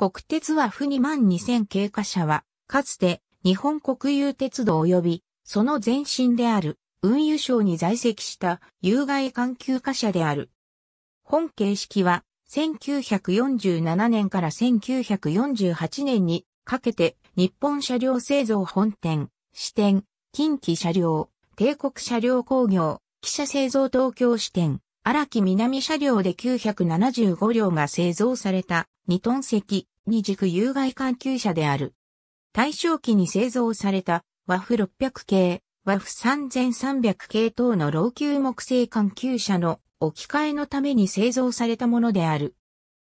国鉄は府2万2000経過者は、かつて日本国有鉄道及びその前身である運輸省に在籍した有害環球貨車である。本形式は1947年から1948年にかけて日本車両製造本店、支店、近畿車両、帝国車両工業、汽車製造東京支店、荒木南車両で975両が製造された2トン席、二軸有害環球車である。大正期に製造された和風600系、和風3300系等の老朽木製環球車の置き換えのために製造されたものである。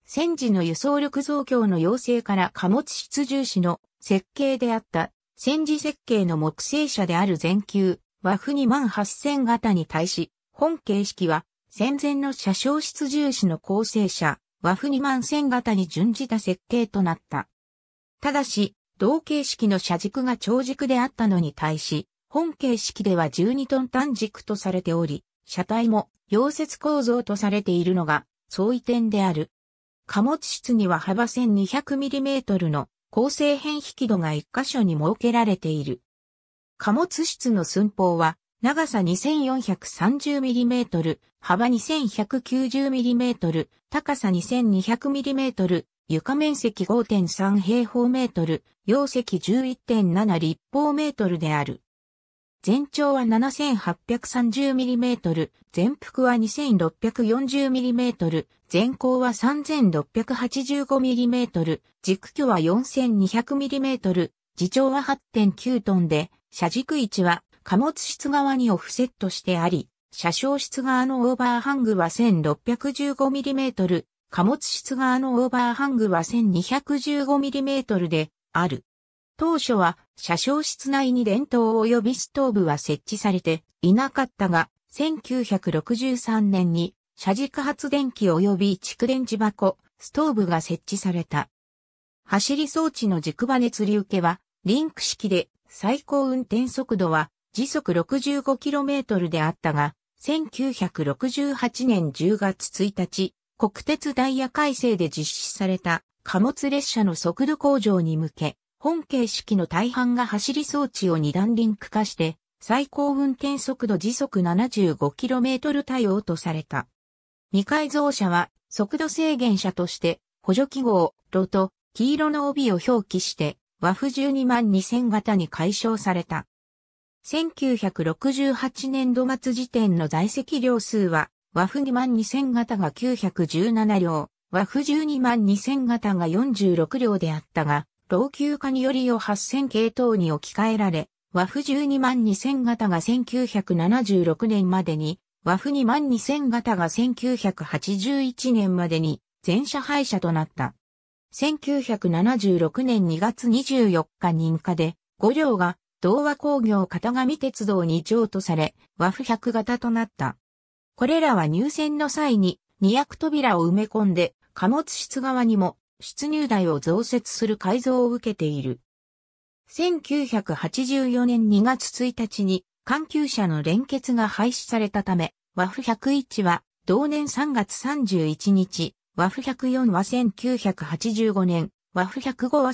戦時の輸送力増強の要請から貨物室重視の設計であった戦時設計の木製車である全球和風28000型に対し、本形式は戦前の車掌室重視の構成車和風2万線型に準じた設計となった。ただし、同形式の車軸が長軸であったのに対し、本形式では12トン単軸とされており、車体も溶接構造とされているのが相違点である。貨物室には幅 1200mm の構成変引度が1箇所に設けられている。貨物室の寸法は長さ 2430mm、幅 2190mm、高さ 2200mm、床面積5.3平方メートル、容積11.7立方メートルである。全長は 7830mm、全幅は 2640mm、全高は 3685mm、軸距は 4200mm、自長は8.9トンで、車軸位置は貨物室側にオフセットしてあり、車掌室側のオーバーハングは 1615mm、貨物室側のオーバーハングは 1215mm である。当初は車掌室内に電灯及びストーブは設置されていなかったが、1963年に車軸発電機及び蓄電池箱、ストーブが設置された。走り装置の軸場熱流けは、リンク式で最高運転速度は時速 65km であったが、1968年10月1日、国鉄ダイヤ改正で実施された貨物列車の速度向上に向け、本形式の大半が走り装置を二段リンク化して、最高運転速度時速 75km 対応とされた。未改造車は速度制限車として補助記号、ロと黄色の帯を表記して、和風12万2000型に解消された。1968年度末時点の在籍量数は、和風2万2000型が917両、和風12万2000型が46両であったが、老朽化によりを8000系統に置き換えられ、和風12万2000型が1976年までに、和風2万2000型が1981年までに全車廃車となった。1976年2月24日認可で5両が同和工業型紙鉄道に譲渡され、和風100型となった。これらは入線の際に2役扉を埋め込んで、貨物室側にも出入台を増設する改造を受けている。1984年2月1日に関係者の連結が廃止されたため、和風101は同年3月31日、和風104は1985年和風105は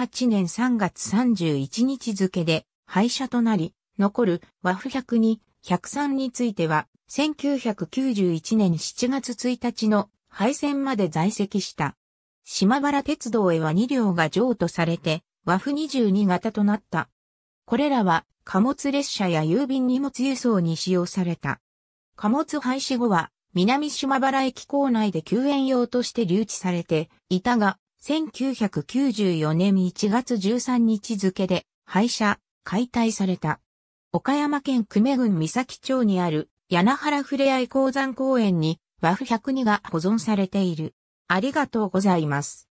1988年3月31日付で廃車となり、残る和風102、103については、1991年7月1日の廃線まで在籍した。島原鉄道へは2両が譲渡されて、和風22型となった。これらは貨物列車や郵便荷物輸送に使用された。貨物廃止後は南島原駅構内で救援用として留置されていたが、1994年1月13日付で廃車、解体された。岡山県久米郡三崎町にある柳原ふれあい鉱山公園に和風102が保存されている。ありがとうございます。